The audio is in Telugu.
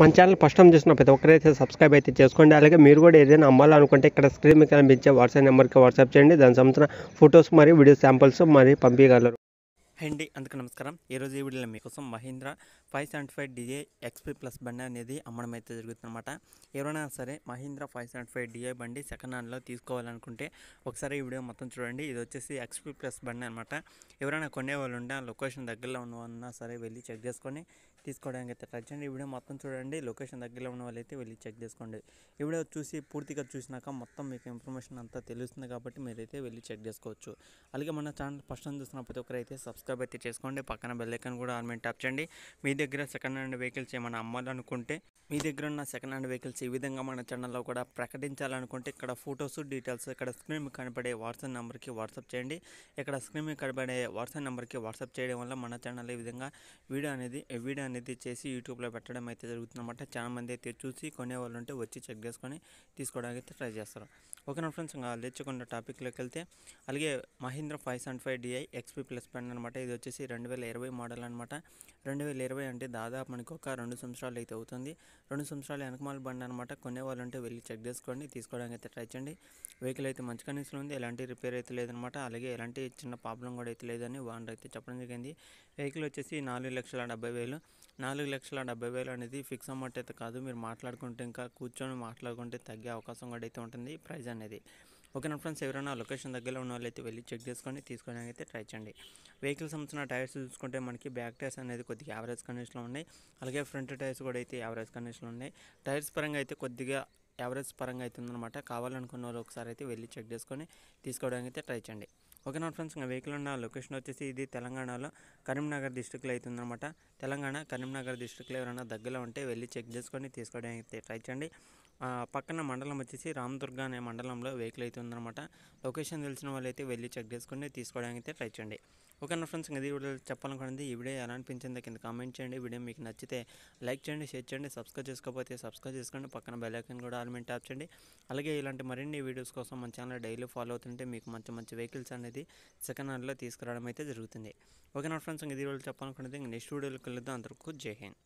మన ఛానల్ ఫస్ట్ టైం చూసిన ప్రతి ఒక్కరైతే సబ్స్క్రైబ్ అయితే చేసుకోండి అలాగే మీరు కూడా ఏదైనా అమ్మాలనుకుంటే ఇక్కడ స్క్రీన్ మీకు కనిపించే వాట్సాప్ నెంబర్కి వాట్సాప్ చేయండి దాని సంబంధించిన ఫొటోస్ మరియు వీడియో శాంపుల్స్ మరి పంపించగలరు అండి అందుకు నమస్కారం ఈరోజు ఈ వీడియోలో మీకోసం Mahindra five seventy five DI XP plus బండి అనేది అమ్మడం అయితే జరుగుతుందన్నమాట ఎవరైనా సరే Mahindra five seventy five DI బండి సెకండ్ హ్యాండ్లో తీసుకోవాలనుకుంటే ఒకసారి ఈ వీడియో మొత్తం చూడండి ఇది వచ్చేసి ఎక్స్పీ ప్లస్ బండి అనమాట ఎవరైనా కొనే వాళ్ళు ఉంటే లొకేషన్ దగ్గరలో ఉన్న సరే వెళ్ళి చెక్ చేసుకొని తీసుకోవడానికి అయితే ట్రై చేయండి ఈ వీడియో మొత్తం చూడండి లొకేషన్ దగ్గరలో ఉన్న వాళ్ళైతే వెళ్ళి చెక్ చేసుకోండి ఈ వీడియో చూసి పూర్తిగా చూసినాక మొత్తం మీకు ఇన్ఫర్మేషన్ అంతా తెలుస్తుంది కాబట్టి మీరైతే వెళ్ళి చెక్ చేసుకోవచ్చు అలాగే మన ఛానల్ ఫస్ట్ టైం చూసినప్పుడు ఒకరైతే సబ్స్క్రైబ్ సబ్స్క్రైబ్ అయితే చేసుకోండి పక్కన బెల్లైకన్ కూడా ఆన్ మీద ట్యాప్ చేయండి మీ దగ్గర సెకండ్ హ్యాండ్ వెహికల్స్ ఏమైనా అమ్మాలనుకుంటే మీ దగ్గర ఉన్న సెకండ్ హ్యాండ్ వెహికల్స్ ఈ విధంగా మన ఛానల్లో కూడా ప్రకటించాలనుకుంటే ఇక్కడ ఫొటోస్ డీటెయిల్స్ ఇక్కడ స్క్రీన్ కనపడే వాట్సాప్ నెంబర్కి వాట్సాప్ చేయండి ఇక్కడ స్క్రీన్ కనబడే కనపడే వాట్సాప్ నెంబర్కి వాట్సాప్ చేయడం వల్ల మన ఛానల్ ఈ విధంగా వీడియో అనేది వీడియో అనేది చేసి యూట్యూబ్లో పెట్టడం అయితే జరుగుతుందన్నమాట చాలా మంది అయితే చూసి కొనేవాళ్ళు ఉంటే వచ్చి చెక్ చేసుకొని తీసుకోవడానికి ట్రై చేస్తారు ఓకేనా ఫ్రెండ్స్ ఇంకా లేచకుండా టాపిక్లోకి వెళ్తే అలాగే Mahindra five seventy five DI XP plus బ్యాండ్ అనమాట ఇది వచ్చేసి రెండు వేల ఇరవై మోడల్ అనమాట రెండు వేల ఇరవై అంటే దాదాపు మనకి ఒక రెండు సంవత్సరాలు అయితే అవుతుంది రెండు సంవత్సరాలు వెనకమాల బండి అనమాట కొనేవాళ్ళు అంటే ఉంటే వెళ్ళి చెక్ చేసుకోండి తీసుకోవడానికి అయితే ట్రై చేయండి వెహికల్ అయితే మంచి కండిషన్లో ఉంది ఎలాంటి రిపేర్ అయితే లేదనమాట అలాగే ఎలాంటి చిన్న ప్రాబ్లం కూడా అయితే లేదని వాండర్ అయితే చెప్పడం జరిగింది వెహికల్ వచ్చేసి నాలుగు లక్షల డెబ్బై వేలు నాలుగు లక్షల డెబ్బై వేలు అనేది ఫిక్స్ అమౌంట్ అయితే కాదు మీరు మాట్లాడుకుంటే ఇంకా కూర్చొని మాట్లాడుకుంటే తగ్గే అవకాశం కూడా అయితే ఉంటుంది ప్రైజ్ అనేది ఓకేనా ఫ్రెండ్స్ ఎవరైనా లొకేషన్ దగ్గరలో ఉన్న వాళ్ళైతే వెళ్ళి చెక్ చేసుకొని తీసుకోవడానికి అయితే ట్రై చేయండి వెహికల్ సంబంధించిన టైర్స్ చూసుకుంటే మనకి బ్యాక్ టైర్స్ అనేది కొద్దిగా యావరేజ్ కండిషన్లో ఉన్నాయి అలాగే ఫ్రంట్ టైర్స్ కూడా అయితే యావరేజ్ కండిషన్లో ఉన్నాయి టైర్స్ పరంగా అయితే కొద్దిగా యావరేజ్ పరంగా అయితే ఉందన్నమాట కావాలనుకున్న వాళ్ళు ఒకసారి అయితే వెళ్ళి చెక్ చేసుకొని తీసుకోవడానికి అయితే ట్రై చేయండి ఓకే నాట్ ఫ్రెండ్స్ ఇంకా వెహికల్ ఉన్న లొకేషన్ వచ్చేసి ఇది తెలంగాణలో కరీంనగర్ డిస్టిక్లో అవుతుందన్నమాట తెలంగాణ కరీంనగర్ డిస్టిక్లో ఎవరైనా దగ్గరలో ఉంటే వెళ్ళి చెక్ చేసుకొని తీసుకోవడానికి ట్రై చేయండి పక్కన మండలం వచ్చేసి రామదుర్గ అనే మండలంలో వెహికల్ అవుతుందన్నమాట లొకేషన్ తెలిసిన వాళ్ళైతే వెళ్ళి చెక్ చేసుకొని తీసుకోవడానికి ట్రై చేయండి నా ఫ్రెండ్స్ ఇంకా ఇది వీడియో చెప్పాలనుకోండి ఈ వీడియో ఎలా అనిపించిందో కింద కామెంట్ చేయండి వీడియో మీకు నచ్చితే లైక్ చేయండి షేర్ చేయండి సబ్స్క్రైబ్ చేసుకోకపోతే సబ్స్క్రైబ్ చేసుకోండి పక్కన బెల్లైకన్ కూడా ఆల్మెంట్ ట్యాప్ చేయండి అలాగే ఇలాంటి మరిన్ని వీడియోస్ కోసం మన ఛానల్ డైలీ ఫాలో అవుతుంటే మీకు మంచి మంచి వెహికల్స్ అనేది అనేది సెకండ్ హ్యాండ్లో తీసుకురావడం అయితే జరుగుతుంది ఓకే నా ఫ్రెండ్స్ ఇంక ఇది రోజు చెప్పాలనుకుంటే ఇంక నెక్స్ట్ వీడియోలో కలుద్దాం అందరికీ జై హింద్